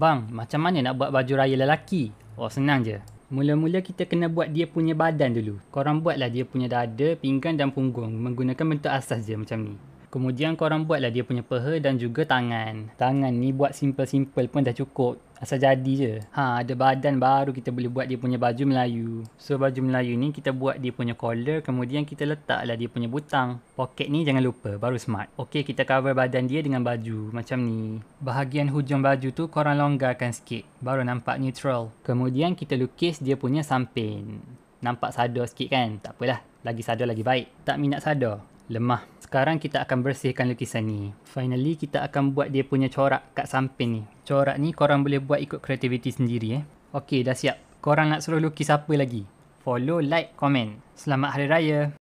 Bang, macam mana nak buat baju raya lelaki? Oh, senang je. Mula-mula kita kena buat dia punya badan dulu. Korang buatlah dia punya dada, pinggan dan punggung menggunakan bentuk asas je macam ni. Kemudian korang buatlah dia punya peha dan juga tangan. Tangan ni buat simple-simple pun dah cukup. Asal jadi je. Ha, ada badan baru kita boleh buat dia punya baju Melayu. So, baju Melayu ni kita buat dia punya collar. Kemudian kita letaklah dia punya butang. Poket ni jangan lupa. Baru smart. Okay, kita cover badan dia dengan baju. Macam ni. Bahagian hujung baju tu korang longgarkan sikit. Baru nampak neutral. Kemudian kita lukis dia punya samping. Nampak sadar sikit kan? Tak apalah. Lagi sadar lagi baik. Tak minat sadar? lemah. Sekarang kita akan bersihkan lukisan ni. Finally, kita akan buat dia punya corak kat samping ni. Corak ni korang boleh buat ikut kreativiti sendiri eh. Okey, dah siap. Korang nak suruh lukis apa lagi? Follow, like, komen. Selamat Hari Raya!